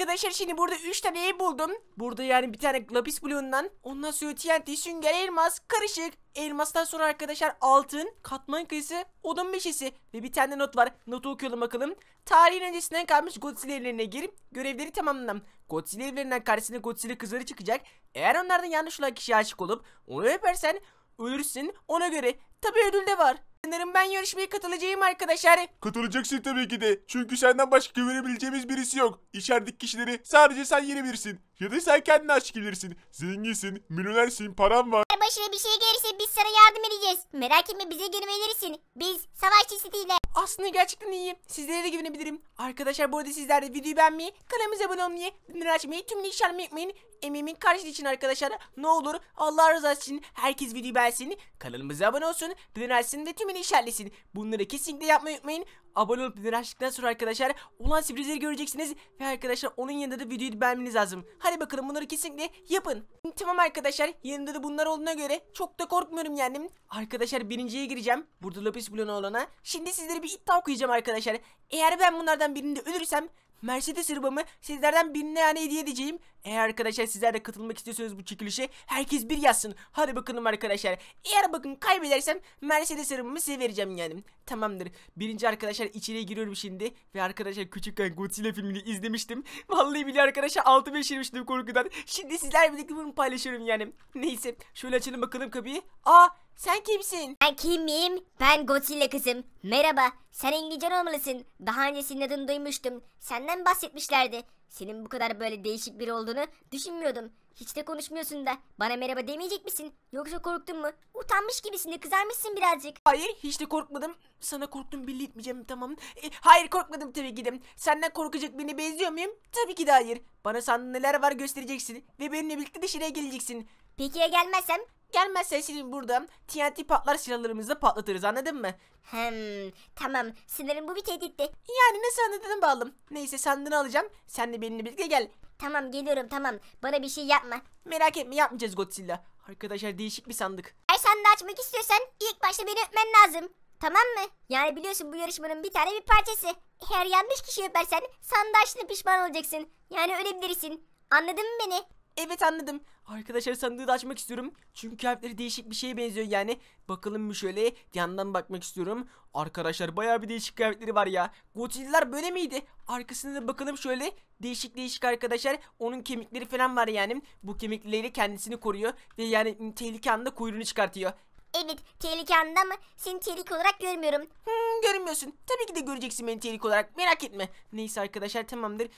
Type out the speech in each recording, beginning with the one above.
Arkadaşlar şimdi burada 3 taneyi buldum. Burada yani bir tane lapis bloğundan. Ondan sonra TNT, sünger, elmas, karışık. Elmastan sonra arkadaşlar altın, katman kayısı, odun meşesi ve bir tane not var. Notu okuyalım bakalım. Tarihin öncesinden kalmış Godzilla evlerine girip görevleri tamamladım. Godzilla evlerinden karşısına Godzilla kızları çıkacak. Eğer onlardan yanlış olan kişiye aşık olup onu öpersen ölürsün ona göre. Tabi ödül de var. Sanırım ben yarışmaya katılacağım arkadaşlar. Katılacaksın tabii ki de. Çünkü senden başka güvenebileceğimiz birisi yok. İçerideki kişileri sadece sen yenebilirsin. Ya da sen kendine aşık bilirsin. Zenginsin, milyonersin, paran var. Eğer başına bir şey gelirse biz sana yardım edeceğiz. Merak etme bize güvenebilirsin. Biz savaşçısı değiller. Aslında gerçekten iyiyim. Sizlere de güvenebilirim. Arkadaşlar bu arada sizler de videoyu beğenmeyi, kanalımıza abone olmayı, bildirim açmayı, tüm linki şarjımı unutmayın. Emimin karşılığı için arkadaşlar ne olur Allah razı için herkes videoyu beğensin. Kanalımıza abone olsun. Bildirim ve tümünü işaretlesin. Bunları kesinlikle yapmayı unutmayın. Abone olup bildirim açtıktan sonra arkadaşlar olan sürprizleri göreceksiniz. Ve arkadaşlar onun yanında da videoyu beğenmeniz lazım. Hadi bakalım bunları kesinlikle yapın. Tamam arkadaşlar yanında da bunlar olduğuna göre çok da korkmuyorum yani. Arkadaşlar birinciye gireceğim. Burada lapis bloğuna olana. Şimdi sizlere bir iddia okuyacağım arkadaşlar. Eğer ben bunlardan birinde ölürsem Mercedes arabamı sizlerden birine yani hediye edeceğim eğer arkadaşlar sizler de katılmak istiyorsanız bu çekilişe herkes bir yazsın. Hadi bakalım arkadaşlar. Eğer bakın kaybedersem Mercedes arabamı size vereceğim yani. Tamamdır. Birinci arkadaşlar içeri giriyorum şimdi. Ve arkadaşlar küçükken Godzilla filmini izlemiştim. Vallahi bile arkadaşlar altı beşirmiştim korkudan. Şimdi sizler birlikte bunu paylaşıyorum yani. Neyse şöyle açalım bakalım kapıyı. Aa sen kimsin? Ben kimim? Ben Godzilla kızım. Merhaba. Sen İngilizce olmalısın. Daha önce senin adını duymuştum. Senden bahsetmişlerdi. Senin bu kadar böyle değişik biri olduğunu düşünmüyordum. Hiç de konuşmuyorsun da. Bana merhaba demeyecek misin? Yoksa korktun mu? Utanmış gibisin de kızarmışsın birazcık. Hayır hiç de korkmadım. Sana korktum belli etmeyeceğim tamam. E, hayır korkmadım tabii ki de. Senden korkacak beni benziyor muyum? Tabii ki de hayır. Bana sandığın neler var göstereceksin. Ve benimle birlikte de geleceksin. Peki ya gelmezsem? Gelmezsen seni burada TNT patlar silahlarımızla patlatırız anladın mı? Hmm, tamam sınırım bu bir tehditti. Yani ne sandığına bağlı. Neyse sandığını alacağım. Sen de benimle birlikte gel. Tamam geliyorum tamam. Bana bir şey yapma. Merak etme yapmayacağız Godzilla. Arkadaşlar değişik bir sandık. Eğer sandığı açmak istiyorsan ilk başta beni öpmen lazım. Tamam mı? Yani biliyorsun bu yarışmanın bir tane bir parçası. Eğer yanlış kişi öpersen sandığı pişman olacaksın. Yani ölebilirsin. Anladın mı beni? Evet anladım. Arkadaşlar sandığı da açmak istiyorum. Çünkü harfleri değişik bir şeye benziyor yani. Bakalım mı şöyle yandan bakmak istiyorum. Arkadaşlar bayağı bir değişik kıyafetleri var ya. Godzilla'lar böyle miydi? Arkasına da bakalım şöyle. Değişik değişik arkadaşlar. Onun kemikleri falan var yani. Bu kemikleri kendisini koruyor. Ve yani tehlike anında kuyruğunu çıkartıyor. Evet tehlike anında ama seni tehlike olarak görmüyorum. Hmm, görünmüyorsun. Tabii ki de göreceksin beni tehlike olarak. Merak etme. Neyse arkadaşlar tamamdır.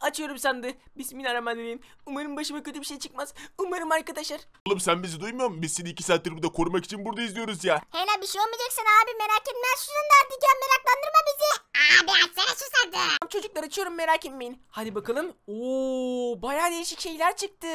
Açıyorum sandığı. Bismillahirrahmanirrahim. Umarım başıma kötü bir şey çıkmaz. Umarım arkadaşlar. Oğlum sen bizi duymuyor musun? Biz seni iki saattir burada korumak için burada izliyoruz ya. Hele bir şey olmayacaksın abi merak etme. Şunun derdi gel meraklandırma bizi. Abi açsana şu sandığı. çocuklar açıyorum merak etmeyin. Hadi bakalım. Oo baya değişik şeyler çıktı.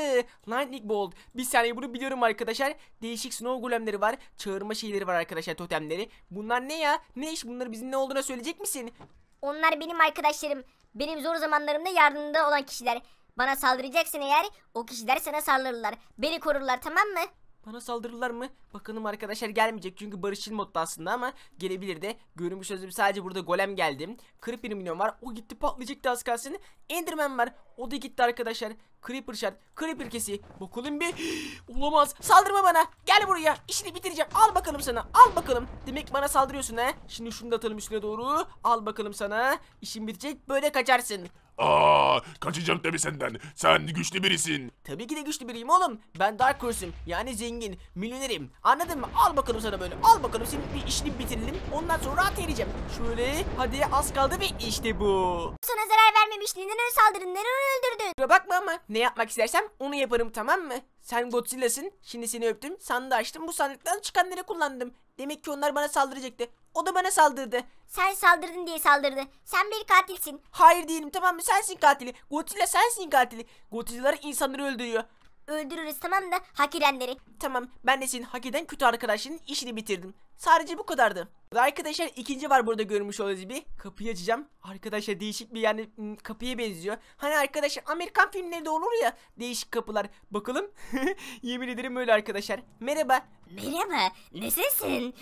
Lightning Bolt. Bir saniye bunu biliyorum arkadaşlar. Değişik snow golemleri var var. Çağırma şeyleri var arkadaşlar totemleri. Bunlar ne ya? Ne iş? Bunları bizim ne olduğuna söyleyecek misin? Onlar benim arkadaşlarım. Benim zor zamanlarımda yardımda olan kişiler. Bana saldıracaksın eğer o kişiler sana saldırırlar. Beni korurlar tamam mı? Bana saldırırlar mı? Bakalım arkadaşlar gelmeyecek çünkü barışçıl modda aslında ama gelebilir de. Görünmüş sözüm sadece burada golem geldim. Creeper milyon var. O gitti patlayacaktı az kalsın. Enderman var. O da gitti arkadaşlar. Creeper şart. Creeper kesi. Bakalım bir. Olamaz. Saldırma bana. Gel buraya. İşini bitireceğim. Al bakalım sana. Al bakalım. Demek bana saldırıyorsun ha. Şimdi şunu da atalım üstüne doğru. Al bakalım sana. İşin bitecek. Böyle kaçarsın. Aa, kaçacağım tabii senden. Sen güçlü birisin. Tabii ki de güçlü biriyim oğlum. Ben Dark Horse'um. Yani zengin, milyonerim. Anladın mı? Al bakalım sana böyle. Al bakalım senin bir işini bitirelim. Ondan sonra rahat edeceğim. Şöyle hadi az kaldı ve işte bu. Sana zarar vermemiş. Neden öyle saldırın? Neden onu öldürdün? Kusura bakma ama ne yapmak istersem onu yaparım tamam mı? Sen Godzilla'sın. Şimdi seni öptüm. Sandığı açtım. Bu sandıktan çıkanları kullandım. Demek ki onlar bana saldıracaktı. O da bana saldırdı. Sen saldırdın diye saldırdı. Sen bir katilsin. Hayır değilim tamam mı? Sensin katili. Godzilla sensin katili. Godzilla'lar insanları öldürüyor. Öldürürüz tamam da hak edenleri. Tamam ben de senin hak eden kötü arkadaşının işini bitirdim. Sadece bu kadardı. Arkadaşlar ikinci var burada görmüş olduğunuz gibi. Kapıyı açacağım. Arkadaşlar değişik bir yani hmm, kapıya benziyor. Hani arkadaşlar Amerikan filmlerinde olur ya değişik kapılar. Bakalım. Yemin ederim öyle arkadaşlar. Merhaba. Merhaba. Nasılsın?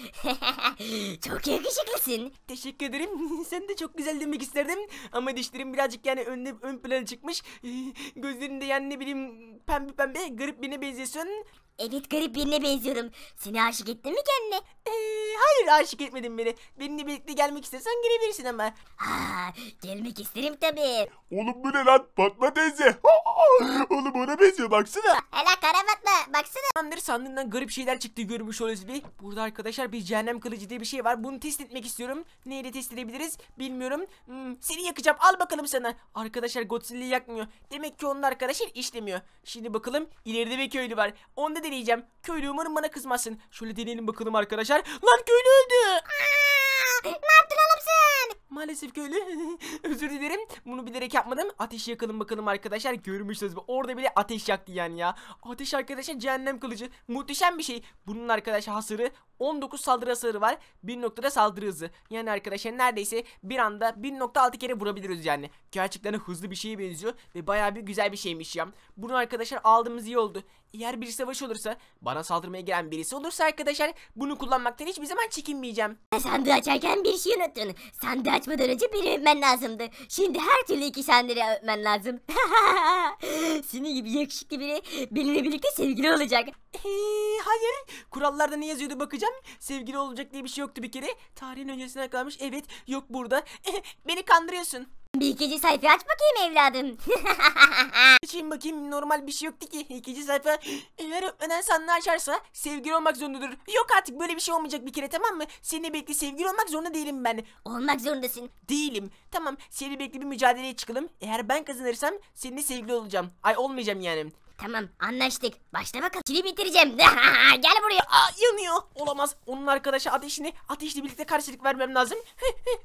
çok yakışıklısın. Teşekkür ederim. Sen de çok güzel demek isterdim. Ama dişlerim birazcık yani önüne, ön plana çıkmış. Gözlerinde yani ne bileyim pembe pembe garip birine benziyorsun. Evet garip birine benziyorum. Seni aşık ettin mi kendine? Ee, hayır aşık etmedim beni. Benimle birlikte gelmek istersen gelebilirsin ama. Ha, gelmek isterim tabii. Oğlum bu ne lan? Fatma teyze. Oğlum ona benziyor baksana. Hele kara Fatma baksana. Tamamdır sandığından garip şeyler çıktı görmüş oluyoruz bir. Burada arkadaşlar bir cehennem kılıcı diye bir şey var. Bunu test etmek istiyorum. Neyle test edebiliriz bilmiyorum. Hmm, seni yakacağım al bakalım sana. Arkadaşlar Godzilla'yı yakmıyor. Demek ki onun arkadaşlar işlemiyor. Şimdi bakalım ileride bir köylü var. Onda da deneyeceğim. Köylü umarım bana kızmasın. Şöyle deneyelim bakalım arkadaşlar. Lan köylü öldü. Aa, Maalesef ki öyle. Özür dilerim. Bunu bilerek yapmadım. Ateş yakalım bakalım arkadaşlar. Görmüşsünüz. Orada bile ateş yaktı yani ya. Ateş arkadaşlar cehennem kılıcı. Muhteşem bir şey. Bunun arkadaşlar hasarı 19 saldırı hasarı var. 1 noktada saldırı hızı. Yani arkadaşlar neredeyse bir anda 1.6 kere vurabiliriz yani. Gerçekten hızlı bir şeye benziyor. Ve baya bir güzel bir şeymiş ya. Bunu arkadaşlar aldığımız iyi oldu. Eğer bir savaş olursa bana saldırmaya gelen birisi olursa arkadaşlar bunu kullanmaktan hiçbir zaman çekinmeyeceğim. Sandığı açarken bir şey unuttun. Sandığı kaçmadan önce beni öpmen lazımdı. Şimdi her türlü iki senleri öpmen lazım. Senin gibi yakışıklı biri benimle birlikte sevgili olacak. Ee, hayır. Kurallarda ne yazıyordu bakacağım. Sevgili olacak diye bir şey yoktu bir kere. Tarihin öncesine kalmış. Evet yok burada. Beni kandırıyorsun. Bir ikinci sayfa aç bakayım evladım. Açayım bakayım normal bir şey yoktu ki. İkinci sayfa eğer öpmeden sanını açarsa sevgili olmak zorundadır. Yok artık böyle bir şey olmayacak bir kere tamam mı? Seni birlikte sevgili olmak zorunda değilim ben. Olmak zorundasın. Değilim. Tamam seni birlikte bir mücadeleye çıkalım. Eğer ben kazanırsam seninle sevgili olacağım. Ay olmayacağım yani. Tamam anlaştık. Başla bakalım. Çili bitireceğim. Gel buraya. Aa, yanıyor. Olamaz. Onun arkadaşı ateşini ateşle birlikte karşılık vermem lazım.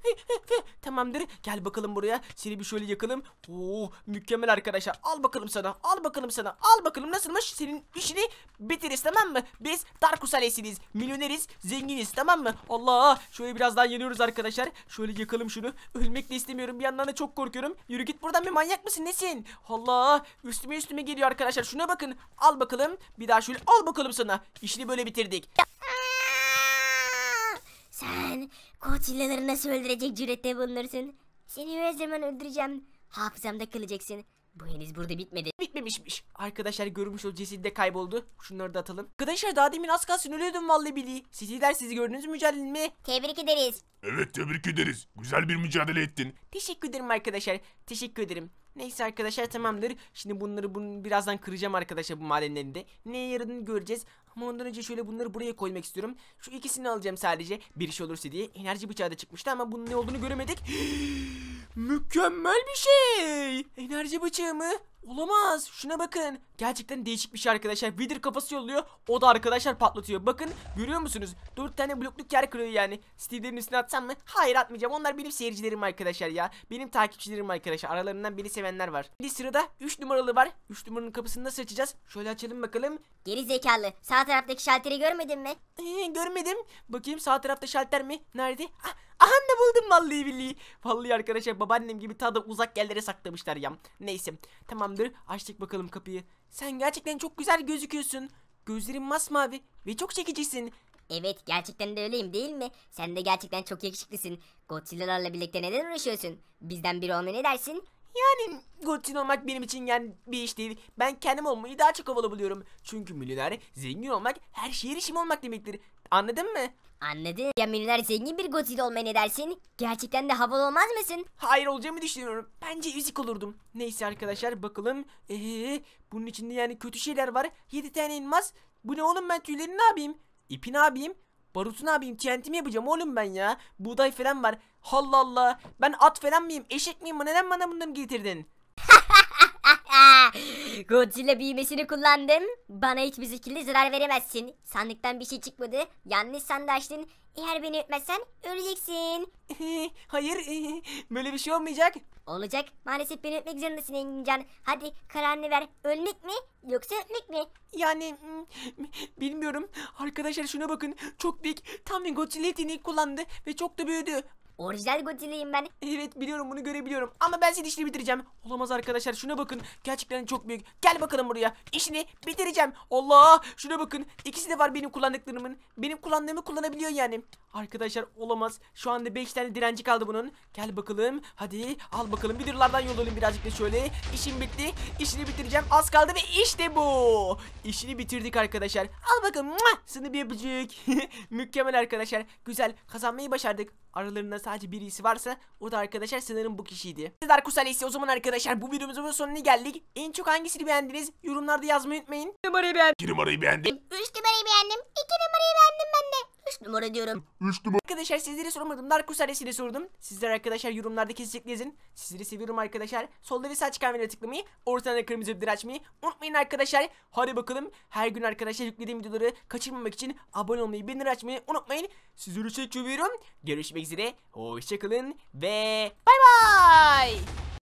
Tamamdır. Gel bakalım buraya. Seni bir şöyle yakalım. Oo, mükemmel arkadaşlar. Al bakalım sana. Al bakalım sana. Al bakalım nasılmış? Senin işini bitiriz, tamam mı? Biz Darkus ailesiyiz. Milyoneriz. Zenginiz tamam mı? Allah. Şöyle birazdan yanıyoruz arkadaşlar. Şöyle yakalım şunu. Ölmek de istemiyorum. Bir yandan da çok korkuyorum. Yürü git buradan bir manyak mısın? Nesin? Allah. Üstüme üstüme geliyor arkadaşlar. Arkadaşlar şuna bakın. Al bakalım. Bir daha şöyle al bakalım sana. İşini böyle bitirdik. Sen kotilleleri nasıl öldürecek cürette bulunursun? Seni her zaman öldüreceğim. Hafızamda kalacaksın. Bu henüz burada bitmedi. Bitmemişmiş. Arkadaşlar görmüş o ceset kayboldu. Şunları da atalım. Arkadaşlar daha demin az kalsın ölüyordum vallahi Billy. Sizler sizi gördünüz mü mi Tebrik ederiz. Evet tebrik ederiz. Güzel bir mücadele ettin. Teşekkür ederim arkadaşlar. Teşekkür ederim. Neyse arkadaşlar tamamdır. Şimdi bunları bunu birazdan kıracağım arkadaşlar bu madenlerini de. Neye yaradığını göreceğiz. Ama ondan önce şöyle bunları buraya koymak istiyorum. Şu ikisini alacağım sadece. Bir iş şey olursa diye. Enerji bıçağı da çıkmıştı ama bunun ne olduğunu göremedik. Mükemmel bir şey. Enerji bıçağı mı? Olamaz. Şuna bakın. Gerçekten değişik bir şey arkadaşlar. Wither kafası yolluyor. O da arkadaşlar patlatıyor. Bakın görüyor musunuz? 4 tane blokluk yer kırıyor yani. Steel'lerin üstüne atsam mı? Hayır atmayacağım. Onlar benim seyircilerim arkadaşlar ya. Benim takipçilerim arkadaşlar. Aralarından beni sevenler var. Bir sırada 3 numaralı var. 3 numaranın kapısını nasıl açacağız? Şöyle açalım bakalım. Geri zekalı. Sağ taraftaki şalteri görmedin mi? Ee, görmedim. Bakayım sağ tarafta şalter mi? Nerede? Ah Anne buldum vallahi billahi. Vallahi arkadaşlar babaannem gibi ta da uzak yerlere saklamışlar ya. Neyse tamamdır açtık bakalım kapıyı. Sen gerçekten çok güzel gözüküyorsun. Gözlerin masmavi ve çok çekicisin. Evet gerçekten de öyleyim değil mi? Sen de gerçekten çok yakışıklısın. Godzilla'larla birlikte neden uğraşıyorsun? Bizden biri olma ne dersin? Yani Godzilla olmak benim için yani bir iş değil. Ben kendim olmayı daha çok havalı buluyorum. Çünkü milyoner, zengin olmak her şeye erişim olmak demektir. Anladın mı? Anladım. Ya milyoner zengin bir Godzilla olmayı ne dersin? Gerçekten de havalı olmaz mısın? Hayır olacağımı düşünüyorum. Bence üzik olurdum. Neyse arkadaşlar bakalım. Ee, bunun içinde yani kötü şeyler var. 7 tane elmas. Bu ne oğlum ben tüylerini ne yapayım? İpi ne yapayım? Barutu ne yapayım? TNT mi yapacağım oğlum ben ya? Buğday falan var. Allah Allah. Ben at falan mıyım? Eşek miyim? Neden bana bunları getirdin? Godzilla büyümesini kullandım. Bana hiçbir şekilde zarar veremezsin. Sandıktan bir şey çıkmadı. Yanlış sandığı açtın. Eğer beni öpmezsen öleceksin. Hayır böyle bir şey olmayacak. Olacak. Maalesef beni öpmek zorundasın Engincan. Hadi kararını ver. Ölmek mi yoksa öpmek mi? Yani bilmiyorum. Arkadaşlar şuna bakın. Çok büyük. Tam bir Godzilla yeteneği kullandı ve çok da büyüdü. Orijinal Godzilla'yım ben. Evet biliyorum bunu görebiliyorum. Ama ben senin işini bitireceğim. Olamaz arkadaşlar şuna bakın. Gerçekten çok büyük. Gel bakalım buraya. İşini bitireceğim. Allah şuna bakın. İkisi de var benim kullandıklarımın. Benim kullandığımı kullanabiliyor yani. Arkadaşlar olamaz. Şu anda 5 tane direnci kaldı bunun. Gel bakalım. Hadi al bakalım. Videolardan yollayalım birazcık da şöyle. İşim bitti. İşini bitireceğim. Az kaldı ve işte bu. İşini bitirdik arkadaşlar. Al bakalım. Sını bir yapıcık. Mükemmel arkadaşlar. Güzel. Kazanmayı başardık aralarında sadece birisi varsa o da arkadaşlar sanırım bu kişiydi. Sizler Kusalesi o zaman arkadaşlar bu videomuzun sonuna geldik. En çok hangisini beğendiniz? Yorumlarda yazmayı unutmayın. Bir numarayı beğendim. 1 numarayı beğendim. 3 numarayı beğendim. 2 numarayı beğendim ben de. 3 numara diyorum. 3 numara. Arkadaşlar sizleri sormadım. Narkus ailesine sordum. Sizler arkadaşlar yorumlardaki kesinlikle yazın. Sizleri seviyorum arkadaşlar. Solda ve sağ çıkan tıklamayı, ortadan kırmızı bildirim açmayı unutmayın arkadaşlar. Hadi bakalım. Her gün arkadaşlar yüklediğim videoları kaçırmamak için abone olmayı, bildirim açmayı unutmayın. Sizleri çok seviyorum. Görüşmek üzere. Hoşçakalın ve bay bay.